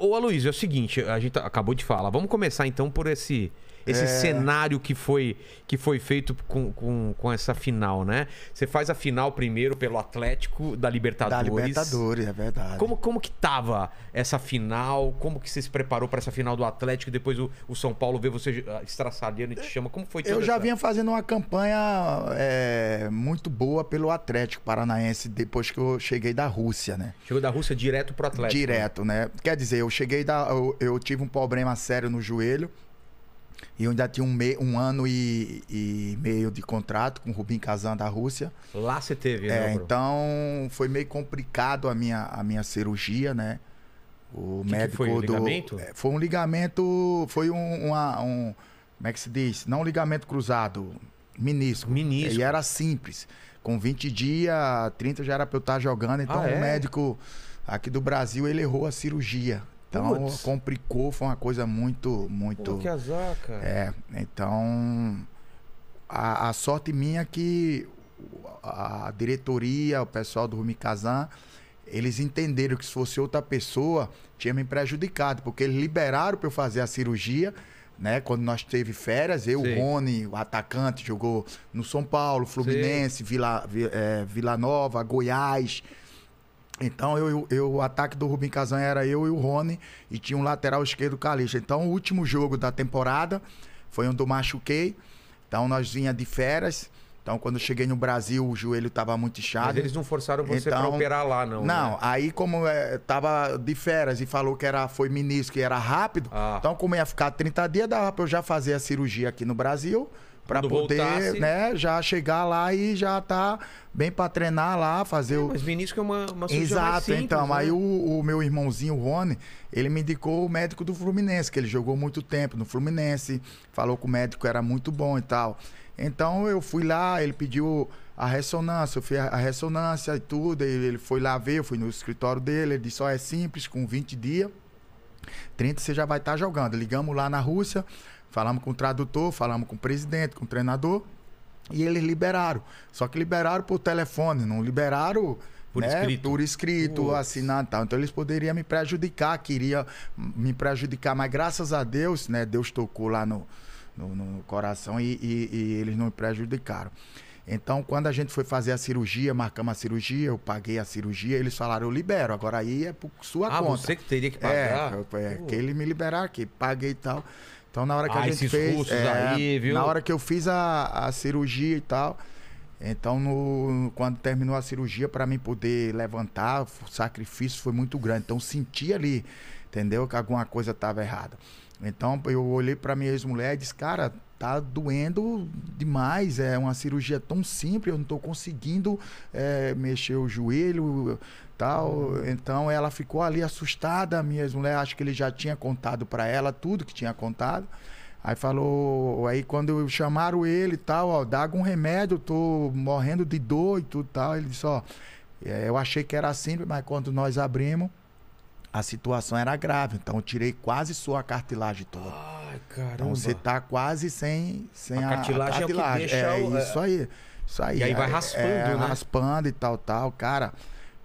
Ô, ô Aloysio, é o seguinte, a gente tá, acabou de falar. Vamos começar então por esse esse é. cenário que foi, que foi feito com, com, com, essa final, né? Você faz a final primeiro pelo Atlético da Libertadores. Da Libertadores, é verdade. Como, como que tava essa final? Como que você se preparou para essa final do Atlético? Depois o, o São Paulo vê você ah, estraçalhando e te chama. Como foi? Eu já essa... vinha fazendo uma campanha é, muito boa pelo Atlético Paranaense depois que eu cheguei da Rússia, né? Chegou da Rússia direto pro Atlético. Né? Direto, né? Quer dizer, eu cheguei da, eu, eu tive um problema sério no joelho. E eu ainda tinha um, me, um ano e, e, meio de contrato com o Rubim Kazan da Rússia. Lá você teve, né? É, então foi meio complicado a minha, a minha cirurgia, né? O que médico que foi? do. Ligamento? É, foi um ligamento. Foi um, uma, um. Como é que se diz? Não um ligamento cruzado. Menisco. Menisco. E era simples. Com 20 dias, 30 já era pra eu estar tá jogando. Então ah, é? o médico aqui do Brasil, ele errou a cirurgia. Então, complicou, foi uma coisa muito, muito. Pô, que azar, cara. É, então. A, a sorte minha é que a diretoria, o pessoal do Rumi Kazan, eles entenderam que se fosse outra pessoa, tinha me prejudicado, porque eles liberaram para eu fazer a cirurgia, né? Quando nós teve férias, eu, Sim. o Rony, o atacante, jogou no São Paulo, Fluminense, Vila, Vila, é, Vila Nova, Goiás. Então, eu, eu, o ataque do Rubim Kazan era eu e o Rony, e tinha um lateral esquerdo Calixto. Então, o último jogo da temporada foi um do machuquei. Então, nós vinha de férias. Então, quando eu cheguei no Brasil, o joelho estava muito inchado. Mas eles não forçaram você então, para operar lá, não? Não, né? aí como estava é, de férias e falou que era, foi ministro e era rápido, ah. então como ia ficar 30 dias, dava para eu já fazer a cirurgia aqui no Brasil para poder, voltasse... né, já chegar lá e já tá bem para treinar lá, fazer é, o. Mas Vinícius que é uma, uma Exato, simples, então. Né? Aí o, o, meu irmãozinho, o Rony, ele me indicou o médico do Fluminense, que ele jogou muito tempo no Fluminense, falou que o médico era muito bom e tal. Então eu fui lá, ele pediu a ressonância, eu fiz a ressonância e tudo, ele foi lá ver, eu fui no escritório dele, ele disse: ó, oh, é simples, com 20 dias, 30 você já vai estar tá jogando. Ligamos lá na Rússia. Falamos com o tradutor, falamos com o presidente, com o treinador. E eles liberaram. Só que liberaram por telefone, não liberaram por né? escrito, por escrito tal. Então eles poderiam me prejudicar, queria me prejudicar, mas graças a Deus, né? Deus tocou lá no, no, no coração e, e, e, eles não me prejudicaram. Então, quando a gente foi fazer a cirurgia, marcamos a cirurgia, eu paguei a cirurgia, eles falaram, eu libero, agora aí é por sua ah, conta. Ah, você que teria que é, pagar? É, é que ele me liberar, que paguei e tal. Então na hora que ah, a gente fez, é, aí, na hora que eu fiz a, a cirurgia e tal, então no, quando terminou a cirurgia para mim poder levantar, o sacrifício foi muito grande. Então senti ali, entendeu, que alguma coisa estava errada. Então eu olhei para minha ex-mulher e disse, cara, tá doendo demais. É uma cirurgia tão simples, eu não estou conseguindo é, mexer o joelho tal. Uhum. Então ela ficou ali assustada, mesmo né acho que ele já tinha contado para ela tudo que tinha contado. Aí falou, aí quando chamaram ele e tal, ó, dá algum remédio, tô morrendo de dor e tudo tal. Ele disse, ó, é, eu achei que era simples, mas quando nós abrimos, a situação era grave. Então eu tirei quase sua cartilagem toda. Ai, então, caramba. Então você tá quase sem, sem a, cartilagem. A cartilagem. É, deixa, é, isso é. aí. Isso aí. E aí vai é, raspando, é, né? Raspando e tal, tal. Cara,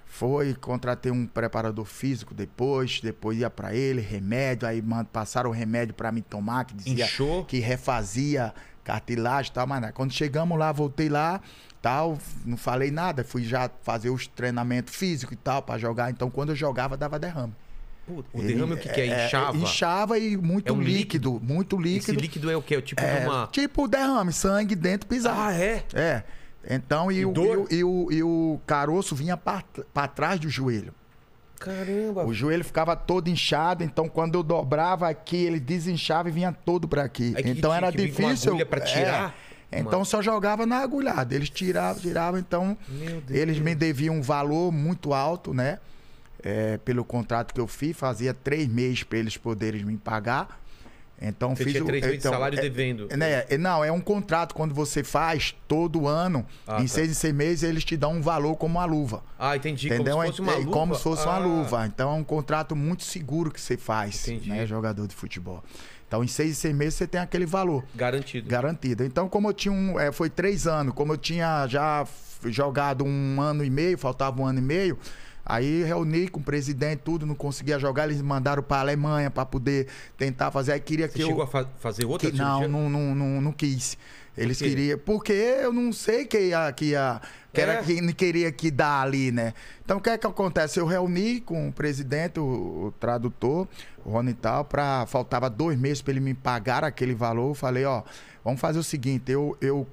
foi, contratei um preparador físico depois, depois ia para ele, remédio, aí passaram o remédio para mim tomar, que dizia Inchou. que refazia cartilagem e tal, mas é. quando chegamos lá, voltei lá, tal, não falei nada, fui já fazer os treinamentos físicos e tal para jogar, então quando eu jogava dava derrame. Puta, o derrame o que, que é? é, é inchava? É, inchava e muito é um líquido, líquido, Muito líquido. Esse líquido é o quê? É o tipo é, de uma. Tipo derrame, sangue dentro pisar Ah, é? É. Então, e, e, o, e, o, e, o, caroço vinha para trás do joelho. Caramba! O joelho ficava todo inchado, então quando eu dobrava aqui, ele desinchava e vinha todo para aqui. Aí, então que, era que difícil. É, então uma pra tirar. É, então só jogava na agulhada. Eles tiravam, tiravam, então eles me deviam um valor muito alto, né? é, pelo contrato que eu fiz, fazia três meses para eles poderem me pagar. Então você fiz tinha três o, meses então, de salário é, devendo. É, né, é, não, é um contrato. Quando você faz todo ano, ah, em tá. seis em seis meses, eles te dão um valor como uma luva. Ah, entendi. Entendeu? É, como se fosse uma luva. Como se fosse ah. uma luva. Então é um contrato muito seguro que você faz, entendi. né, jogador de futebol. Então, em seis, e seis meses, você tem aquele valor. Garantido. Garantido. Então, como eu tinha um. É, foi três anos, como eu tinha já jogado um ano e meio, faltava um ano e meio, Aí reuni com o presidente, tudo, não conseguia jogar. Eles mandaram para Alemanha para poder tentar fazer. Aí queria Você que chegou eu... a fa fazer outra que, não, não, não, não, não quis. Eles Por queriam. Porque eu não sei que ia. Que ia que era é. quem queria que dar ali, né? Então o que é que acontece? Eu reuni com o presidente, o, o tradutor, o Rony e tal, Para faltava dois meses para ele me pagar aquele valor. Eu falei, ó, vamos fazer o seguinte, eu, eu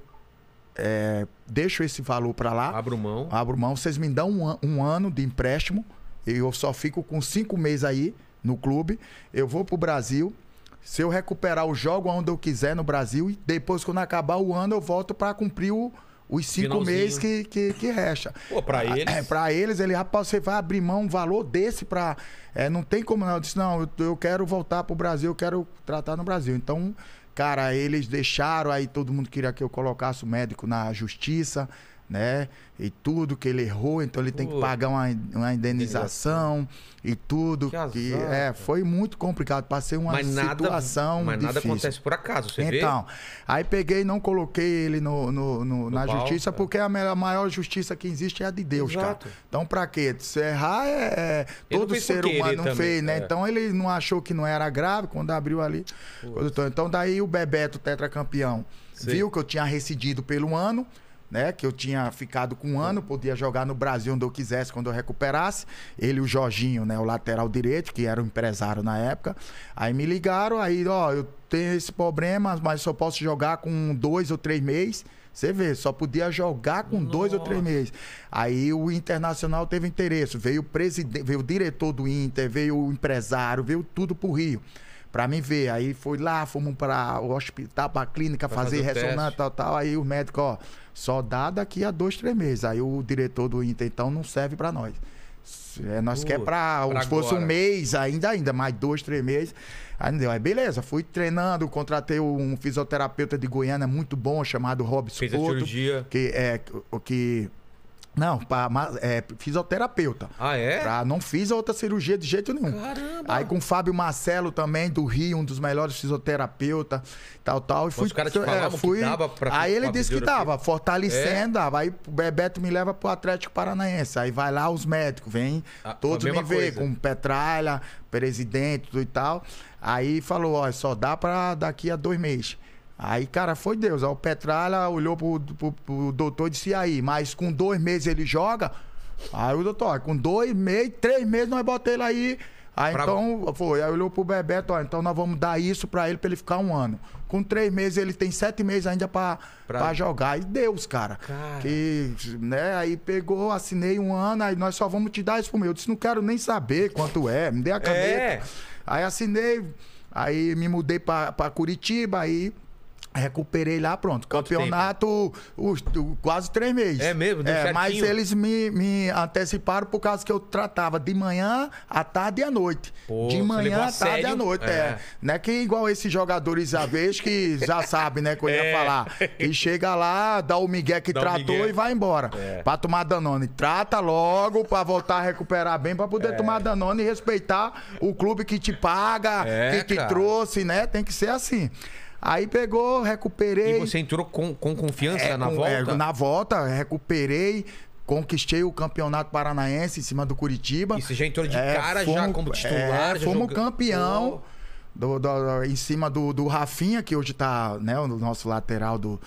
é, deixo esse valor para lá. Abro mão. Abro mão. Vocês me dão um, um ano de empréstimo. Eu só fico com cinco meses aí no clube. Eu vou pro Brasil. Se eu recuperar, eu jogo onde eu quiser no Brasil. E depois, quando acabar o ano, eu volto para cumprir o, os cinco Finalzinho. meses que, que, que resta. Pô, ah, eles. É, eles, ele, rapaz, você vai abrir mão um valor desse para É, não tem como não. Eu disse, não, eu, eu quero voltar pro Brasil, eu quero tratar no Brasil. Então, Cara, eles deixaram, aí todo mundo queria que eu colocasse o médico na justiça né? E tudo que ele errou, então ele Pô. tem que pagar uma, uma indenização e tudo. Que, azar, é, foi muito complicado. Passei uma mas situação. Nada, mas difícil. nada acontece por acaso, você Então, vê? aí peguei e não coloquei ele no, no, no, no na pau, justiça, cara. porque a maior justiça que existe é a de Deus, Exato. cara. Então, pra quê? Se errar, é, é todo ser humano não fez, né? É. Então ele não achou que não era grave quando abriu ali. Pô. Então, daí o Bebeto, tetracampeão, Sim. viu que eu tinha recidido pelo ano né? Que eu tinha ficado com um ano, podia jogar no Brasil onde eu quisesse, quando eu recuperasse. Ele o Jorginho, né? O lateral direito, que era o empresário na época. Aí me ligaram, aí, ó, eu tenho esse problema, mas só posso jogar com dois ou três meses. Você vê, só podia jogar com Nossa. dois ou três meses. Aí o Internacional teve interesse, veio o presidente, veio o diretor do Inter, veio o empresário, veio tudo pro Rio para me ver. Aí foi lá, fomos para o hospital, para a clínica pra fazer, fazer ressonância, tal, tal. Aí o médico, ó, só dá daqui a dois, três meses. Aí o diretor do Inter, então, não serve para nós. É, nós uh, quer é para se fosse um mês ainda, ainda, mais dois, três meses. Aí não deu. Aí beleza, fui treinando, contratei um fisioterapeuta de Goiânia muito bom, chamado Robson Fez a cirurgia. Que é o que não, pra, é, fisioterapeuta. Ah, é? Pra, não fiz outra cirurgia de jeito nenhum. Caramba. Aí com o Fábio Marcelo também, do Rio, um dos melhores fisioterapeutas, tal, tal. E fui, os caras te é, fui, que dava pra Aí ele disse que dava, fortalecendo, é? dava. Aí o Bebeto me leva pro Atlético Paranaense. Aí vai lá os médicos, vem, ah, todos me ver, com Petralha, presidente, tudo e tal. Aí falou, ó, só dá pra daqui a dois meses. Aí, cara, foi Deus. Aí o Petralha olhou pro, pro, pro doutor e disse: aí, mas com dois meses ele joga? Aí o doutor, com dois meses, três meses nós botamos ele aí. Aí pra... então foi, aí olhou pro Bebeto, ó, então nós vamos dar isso pra ele pra ele ficar um ano. Com três meses, ele tem sete meses ainda pra, pra... pra jogar. E Deus, cara, cara. Que, né, aí pegou, assinei um ano, aí nós só vamos te dar isso pro meu. Eu disse, não quero nem saber quanto é, me dê a é. caneta. É. Aí assinei, aí me mudei pra, pra Curitiba, aí. Recuperei lá, pronto. Quanto campeonato, os, quase três meses. É mesmo? Deu é, mas eles me, me anteciparam por causa que eu tratava de manhã, à tarde e à noite. Pô, de manhã, à tarde e à noite. É. é. Não é que igual esses jogadores à vez que já sabem né, que eu ia é. falar. E chega lá, dá o migué que dá tratou migué. e vai embora. É. Pra tomar Danone. Trata logo pra voltar a recuperar bem, pra poder é. tomar Danone e respeitar o clube que te paga, é, que te trouxe, né? Tem que ser assim. Aí pegou, recuperei. E você entrou com, com confiança é, na com, volta? É, na volta, recuperei. Conquistei o campeonato paranaense em cima do Curitiba. E você já entrou de é, cara, fomos, já como titular? É, já fomos campeão do, do, do, em cima do, do Rafinha, que hoje tá, né, o nosso lateral do,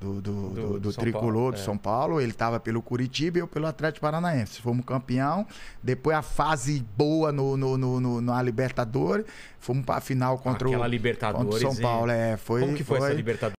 do, do, do, do tricolor Paulo, do é. São Paulo. Ele estava pelo Curitiba e eu pelo Atlético Paranaense. Fomos campeão. Depois a fase boa no, no, no, no na Libertadores. Fomos para a final contra Aquela o Libertadores contra São Paulo. É, foi, Como que foi, foi essa Libertadores?